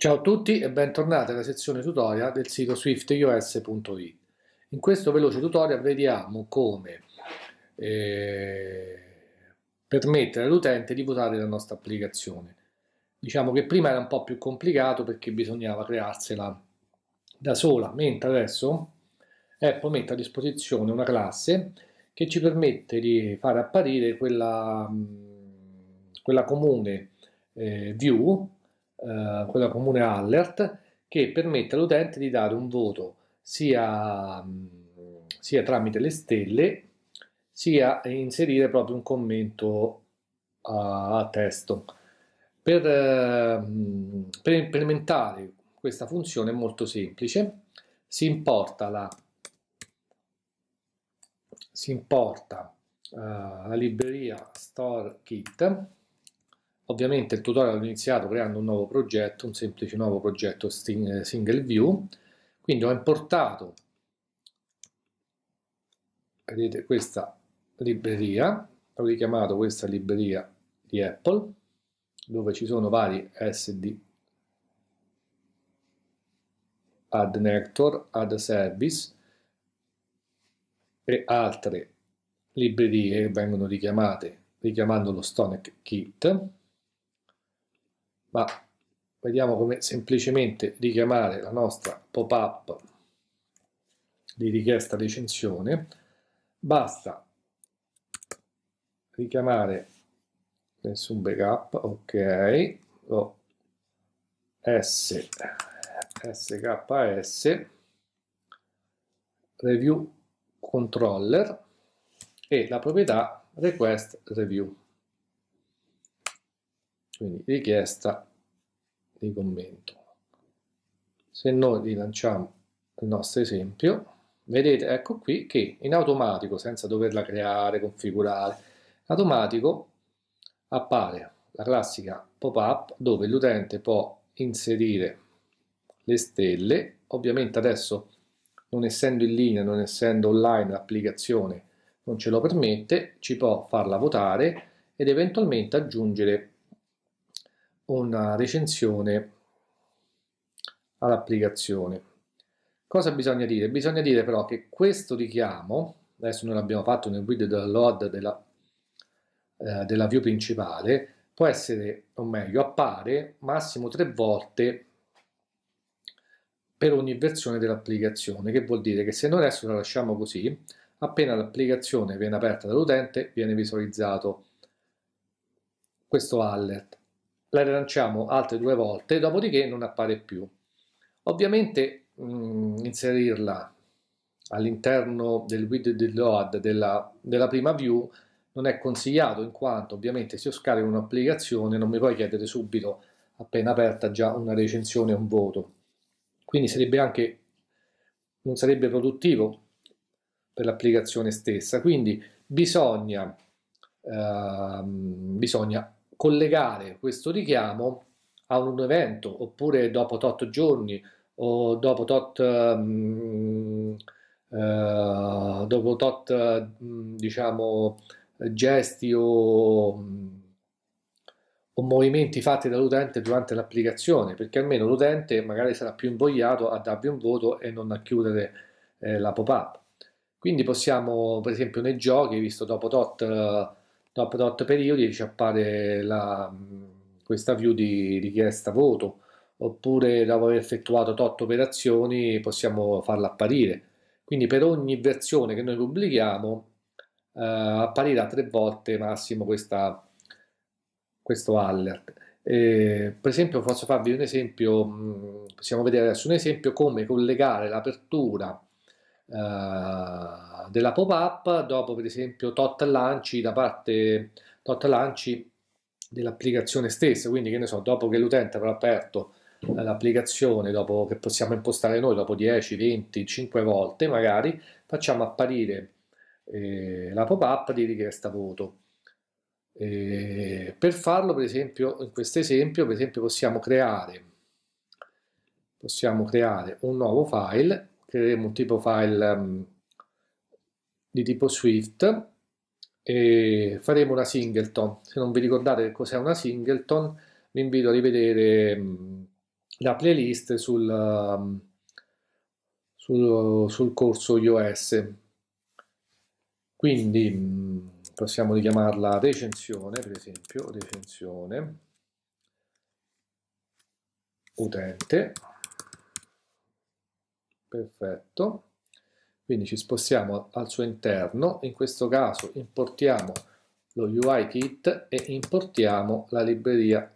Ciao a tutti e bentornati alla sezione tutorial del sito swiftios.it. In questo veloce tutorial vediamo come eh, permettere all'utente di votare la nostra applicazione. Diciamo che prima era un po' più complicato perché bisognava crearsela da sola, mentre adesso Apple mette a disposizione una classe che ci permette di fare apparire quella, mm, quella comune eh, view eh, quella comune alert che permette all'utente di dare un voto sia, mm, sia tramite le stelle, sia inserire proprio un commento a, a testo. Per, eh, per implementare questa funzione è molto semplice, si importa la si importa uh, la libreria StoreKit Ovviamente il tutorial ho iniziato creando un nuovo progetto, un semplice nuovo progetto eh, single view, quindi ho importato, vedete, questa libreria, ho richiamato questa libreria di Apple, dove ci sono vari SD ad Nectar, ad Service e altre librerie che vengono richiamate richiamando lo Stonic Kit ma vediamo come semplicemente richiamare la nostra pop-up di richiesta recensione. Basta richiamare nessun backup, ok, o oh. S, SKS, review controller e la proprietà request review quindi richiesta di commento se noi rilanciamo il nostro esempio vedete ecco qui che in automatico senza doverla creare configurare automatico appare la classica pop-up dove l'utente può inserire le stelle ovviamente adesso non essendo in linea non essendo online l'applicazione non ce lo permette ci può farla votare ed eventualmente aggiungere una recensione all'applicazione. Cosa bisogna dire? Bisogna dire però che questo richiamo, adesso noi l'abbiamo fatto nel video download della, eh, della view principale, può essere, o meglio, appare massimo tre volte per ogni versione dell'applicazione, che vuol dire che se noi adesso la lasciamo così, appena l'applicazione viene aperta dall'utente viene visualizzato questo alert la rilanciamo altre due volte, dopodiché non appare più. Ovviamente mh, mm, inserirla all'interno del widget del load della, della prima view non è consigliato in quanto ovviamente se io scarico un'applicazione non mi puoi chiedere subito appena aperta già una recensione o un voto quindi sarebbe anche non sarebbe produttivo per l'applicazione stessa quindi bisogna, ehm, bisogna collegare questo richiamo a un evento oppure dopo tot giorni o dopo tot, um, uh, dopo tot uh, diciamo gesti o, mm, o movimenti fatti dall'utente durante l'applicazione perché almeno l'utente magari sarà più invogliato a darvi un voto e non a chiudere eh, la pop-up quindi possiamo per esempio nei giochi visto dopo tot uh, dopo tot periodi ci appare la, questa view di richiesta voto oppure dopo aver effettuato tot operazioni possiamo farla apparire quindi per ogni versione che noi pubblichiamo eh, apparirà tre volte massimo questa, questo alert eh, per esempio posso farvi un esempio mm, possiamo vedere adesso un esempio come collegare l'apertura eh, della pop-up, dopo per esempio tot lanci da parte tot lanci dell'applicazione stessa, quindi che ne so, dopo che l'utente avrà aperto eh, l'applicazione dopo che possiamo impostare noi dopo 10, 20, 5 volte magari facciamo apparire eh, la pop-up di richiesta voto. Eh, per farlo, per esempio, in questo esempio, per esempio possiamo creare, possiamo creare un nuovo file creeremo un tipo file um, di tipo Swift e faremo una singleton. Se non vi ricordate che cos'è una singleton, vi invito a rivedere um, la playlist sul, um, sul, sul, corso iOS. Quindi mm, possiamo richiamarla recensione, per esempio, recensione utente perfetto quindi ci spostiamo al suo interno in questo caso importiamo lo UI kit e importiamo la libreria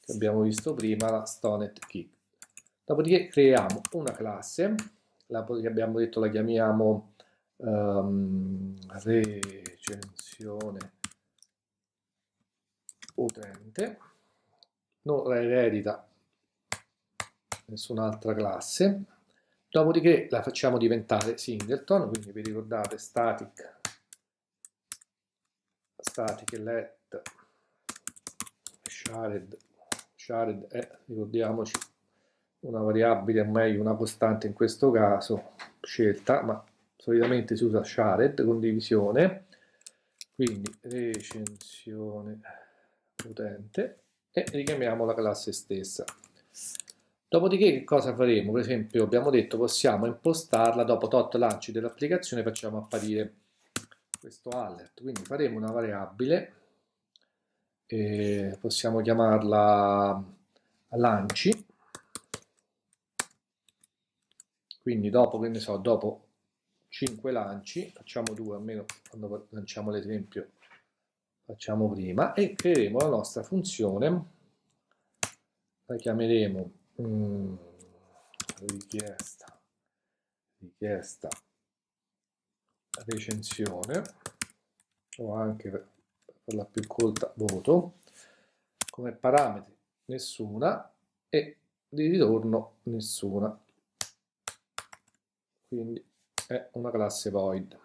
che abbiamo visto prima la stonet kit dopodiché creiamo una classe la abbiamo detto la chiamiamo um, recensione utente non la eredita nessun'altra classe Dopodiché la facciamo diventare singleton, quindi vi ricordate static, static let shared, shared è, ricordiamoci, una variabile, o meglio una costante in questo caso, scelta, ma solitamente si usa shared, condivisione, quindi recensione utente e richiamiamo la classe stessa. Dopodiché che cosa faremo? Per esempio abbiamo detto possiamo impostarla dopo tot lanci dell'applicazione facciamo apparire questo alert, quindi faremo una variabile, eh, possiamo chiamarla lanci, quindi dopo, che ne so, dopo 5 lanci, facciamo 2 almeno quando lanciamo l'esempio facciamo prima e creeremo la nostra funzione, la chiameremo Mm. richiesta, richiesta, recensione o anche per la più colta voto. Come parametri nessuna e di ritorno nessuna. Quindi è una classe void.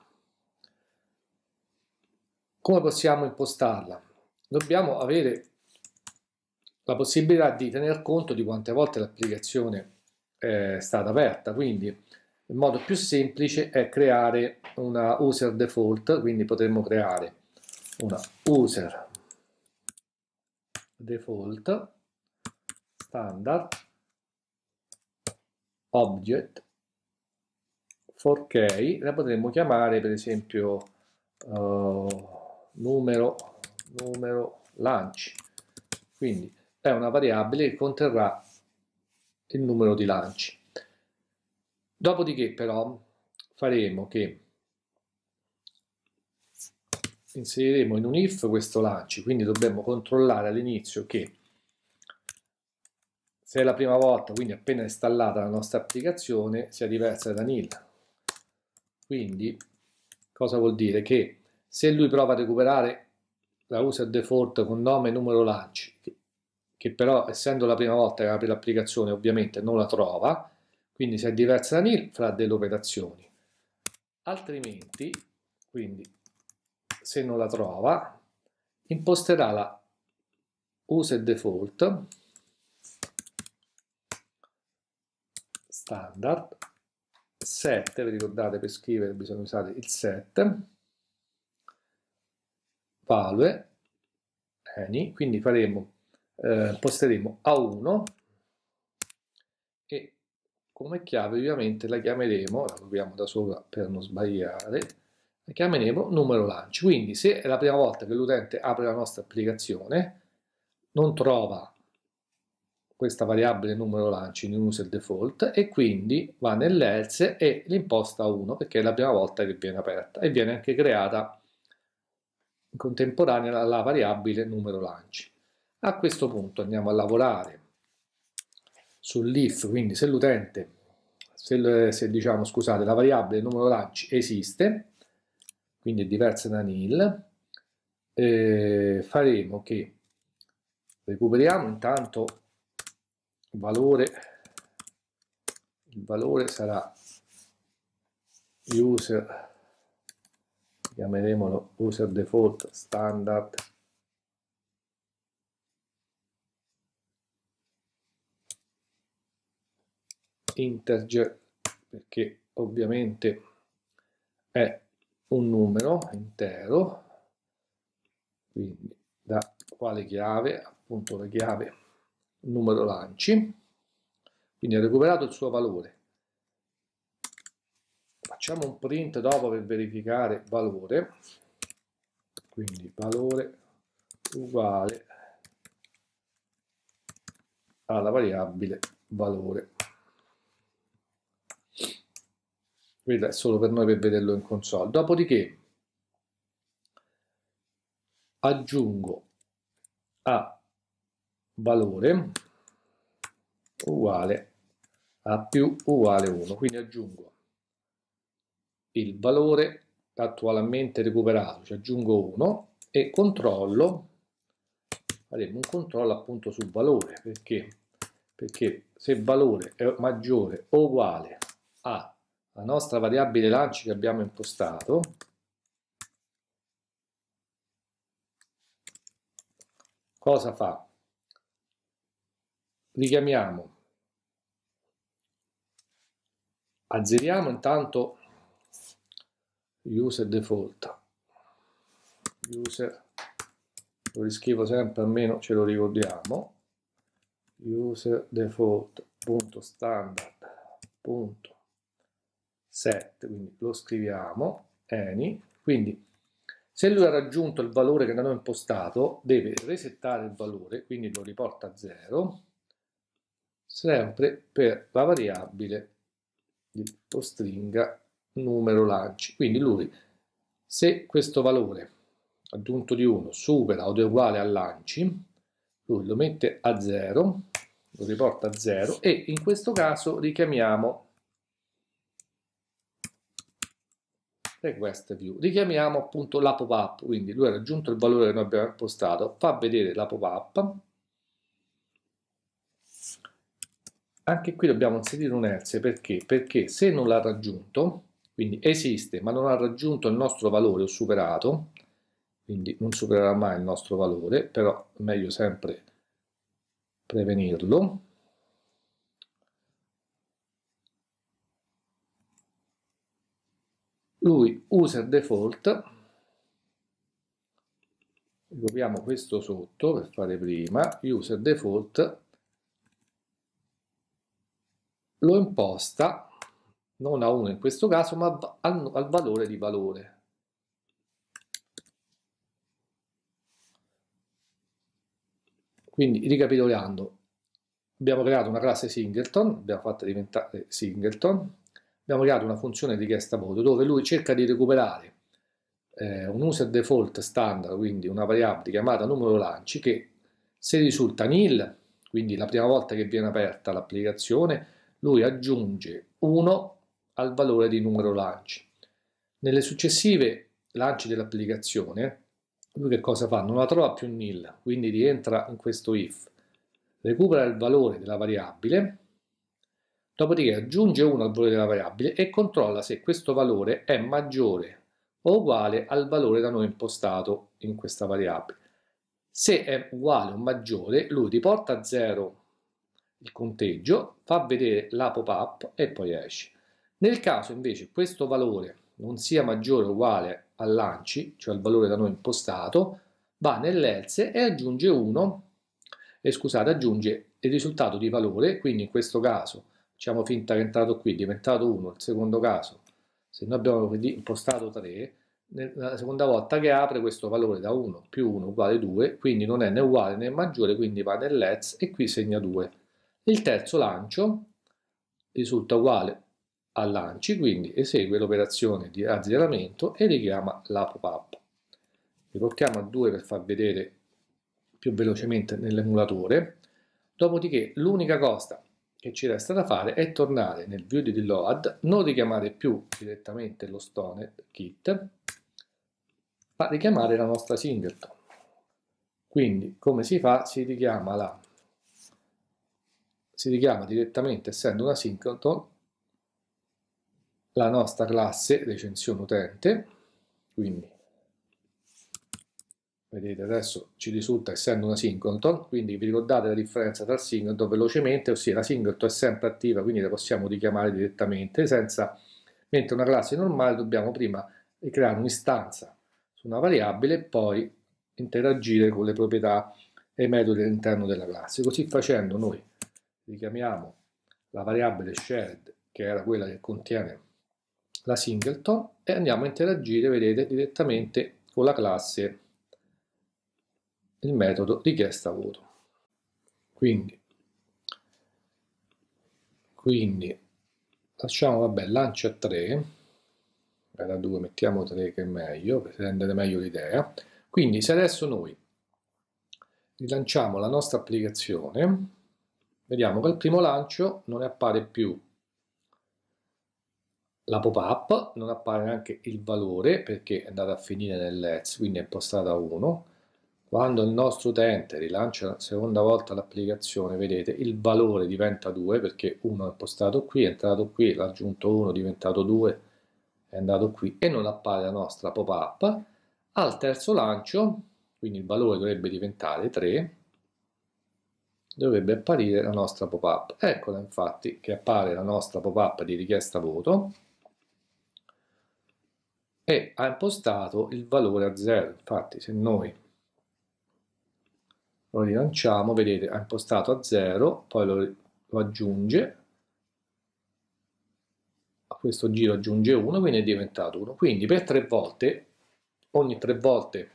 Come possiamo impostarla? Dobbiamo avere la possibilità di tener conto di quante volte l'applicazione eh, è stata aperta. Quindi il modo più semplice è creare una user default, quindi potremmo creare una user default standard object 4K, la potremmo chiamare per esempio uh, numero, numero lanci. Quindi è una variabile che conterrà il numero di lanci. Dopodiché però faremo che inseriremo in un if questo lanci, quindi dobbiamo controllare all'inizio che se è la prima volta, quindi appena installata la nostra applicazione, sia diversa da nil. Quindi cosa vuol dire? Che se lui prova a recuperare la user default con nome e numero lanci che però essendo la prima volta che apre l'applicazione ovviamente non la trova, quindi se è diversa da nil farà delle operazioni. Altrimenti, quindi se non la trova, imposterà la usa default standard 7, vi ricordate per scrivere bisogna usare il set value, any, quindi faremo eh, posteremo A1 e come chiave ovviamente la chiameremo, la proviamo da sopra per non sbagliare, la chiameremo numero lanci. Quindi se è la prima volta che l'utente apre la nostra applicazione, non trova questa variabile numero lanci in user default e quindi va nell'else e l'imposta 1 perché è la prima volta che viene aperta e viene anche creata in contemporanea la variabile numero lanci. A questo punto andiamo a lavorare sull'if, quindi se l'utente, se, se, diciamo, scusate, la variabile numero lanci esiste, quindi è diversa da nil, eh, faremo che recuperiamo intanto il valore, il valore sarà user, chiameremolo user default standard integer perché ovviamente è un numero intero quindi da quale chiave appunto la chiave numero lanci quindi ha recuperato il suo valore facciamo un print dopo per verificare valore quindi valore uguale alla variabile valore quello è solo per noi per vederlo in console. Dopodiché aggiungo a valore uguale a più uguale 1, quindi aggiungo il valore attualmente recuperato, ci cioè aggiungo 1 e controllo, faremo un controllo appunto sul valore, perché? Perché se valore è maggiore o uguale a la nostra variabile lanci che abbiamo impostato cosa fa? richiamiamo azzeriamo intanto user default user lo riscrivo sempre almeno ce lo ricordiamo user default.standard.standard set, quindi lo scriviamo, any, quindi se lui ha raggiunto il valore che abbiamo impostato, deve resettare il valore, quindi lo riporta a 0, sempre per la variabile di stringa numero lanci. Quindi lui, se questo valore aggiunto di 1 supera o è uguale a lanci, lui lo mette a 0, lo riporta a 0 e in questo caso richiamiamo request view. Richiamiamo appunto la pop-up, quindi lui ha raggiunto il valore che noi abbiamo impostato, fa vedere la pop-up. Anche qui dobbiamo inserire un else, perché? Perché se non l'ha raggiunto, quindi esiste ma non ha raggiunto il nostro valore o superato, quindi non supererà mai il nostro valore, però meglio sempre prevenirlo lui user default ricopiamo questo sotto per fare prima user default lo imposta non a 1 in questo caso ma al, al valore di valore Quindi ricapitolando, abbiamo creato una classe singleton, abbiamo fatto diventare singleton, abbiamo creato una funzione richiesta voto dove lui cerca di recuperare eh, un user default standard, quindi una variabile chiamata numero lanci che se risulta nil, quindi la prima volta che viene aperta l'applicazione, lui aggiunge 1 al valore di numero lanci. Nelle successive lanci dell'applicazione, lui che cosa fa? Non la trova più nil, quindi rientra in questo if, recupera il valore della variabile dopodiché aggiunge 1 al valore della variabile e controlla se questo valore è maggiore o uguale al valore da noi impostato in questa variabile. Se è uguale o maggiore, lui riporta a 0 il conteggio, fa vedere la pop-up e poi esce. Nel caso invece questo valore non sia maggiore o uguale al all'ANCI, cioè al valore da noi impostato, va nell'else e aggiunge 1, e eh, scusate, aggiunge il risultato di valore, quindi in questo caso diciamo finta che è entrato qui, è diventato 1, il secondo caso, se noi abbiamo impostato 3, la seconda volta che apre questo valore da 1 più 1 uguale 2, quindi non è né uguale né maggiore, quindi va nell'ETS e qui segna 2. Il terzo lancio risulta uguale a lanci, quindi esegue l'operazione di azzeramento e richiama la pop-up. Riportiamo a 2 per far vedere più velocemente nell'emulatore, dopodiché l'unica cosa che ci resta da fare è tornare nel view di load, non richiamare più direttamente lo stone kit, ma richiamare la nostra singleton. Quindi come si fa? Si richiama, la, si richiama direttamente, essendo una singleton, la nostra classe recensione utente, quindi vedete adesso ci risulta essendo una singleton, quindi vi ricordate la differenza tra singleton velocemente, ossia la singleton è sempre attiva, quindi la possiamo richiamare direttamente, senza, mentre una classe normale dobbiamo prima creare un'istanza su una variabile e poi interagire con le proprietà e i metodi all'interno della classe. Così facendo noi richiamiamo la variabile shared, che era quella che contiene la singleton, e andiamo a interagire, vedete, direttamente con la classe il metodo richiesta voto. Quindi, quindi facciamo, vabbè, lancia 3, da 2 mettiamo 3 che è meglio, per rendere meglio l'idea. Quindi se adesso noi rilanciamo la nostra applicazione, vediamo che al primo lancio non appare più la pop-up, non appare neanche il valore perché è andata a finire nel let's, quindi è impostata a 1, quando il nostro utente rilancia la seconda volta l'applicazione, vedete, il valore diventa 2 perché 1 è postato qui, è entrato qui, l'ha aggiunto 1, è diventato 2, è andato qui e non appare la nostra pop-up. Al terzo lancio, quindi il valore dovrebbe diventare 3, dovrebbe apparire la nostra pop-up. Eccola infatti che appare la nostra pop-up di richiesta voto e ha impostato il valore a 0. Infatti se noi lo rilanciamo, vedete ha impostato a 0, poi lo, lo aggiunge, a questo giro aggiunge 1, quindi è diventato 1. Quindi per tre volte, ogni tre volte,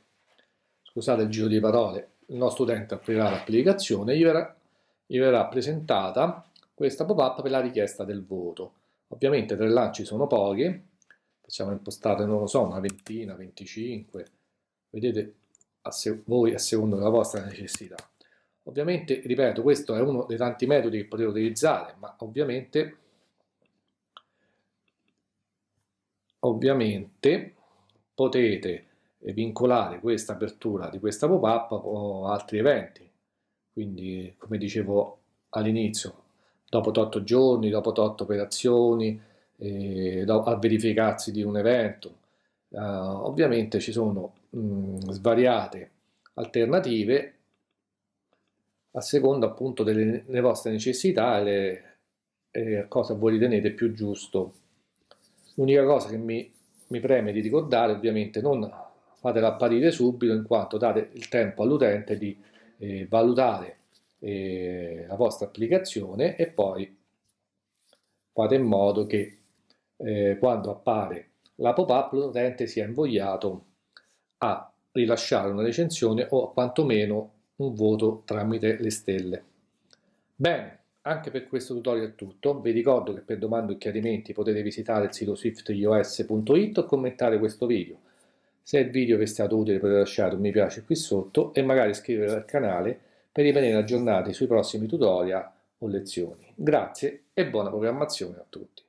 scusate il giro di parole, il nostro utente aprirà l'applicazione, gli verrà, gli verrà presentata questa pop-up per la richiesta del voto. Ovviamente tre lanci sono pochi, facciamo impostare, non lo so, una ventina, 25, vedete a se- voi a seconda della vostra necessità. Ovviamente, ripeto, questo è uno dei tanti metodi che potete utilizzare, ma ovviamente, ovviamente potete vincolare questa apertura di questa pop-up o altri eventi. Quindi, come dicevo all'inizio, dopo 8 giorni, dopo 8 operazioni, eh, al verificarsi di un evento, eh, ovviamente ci sono mh, svariate alternative a seconda appunto delle, delle vostre necessità e, e cosa voi ritenete più giusto. L'unica cosa che mi, mi preme di ricordare ovviamente non fatela apparire subito in quanto date il tempo all'utente di eh, valutare eh, la vostra applicazione e poi fate in modo che eh, quando appare la pop-up l'utente sia invogliato a rilasciare una recensione o quantomeno un voto tramite le stelle. Bene, anche per questo tutorial è tutto. Vi ricordo che per domande o chiarimenti potete visitare il sito swiftios.it o commentare questo video. Se il video vi è stato utile potete lasciare un mi piace qui sotto e magari iscrivervi al canale per rimanere aggiornati sui prossimi tutorial o lezioni. Grazie e buona programmazione a tutti.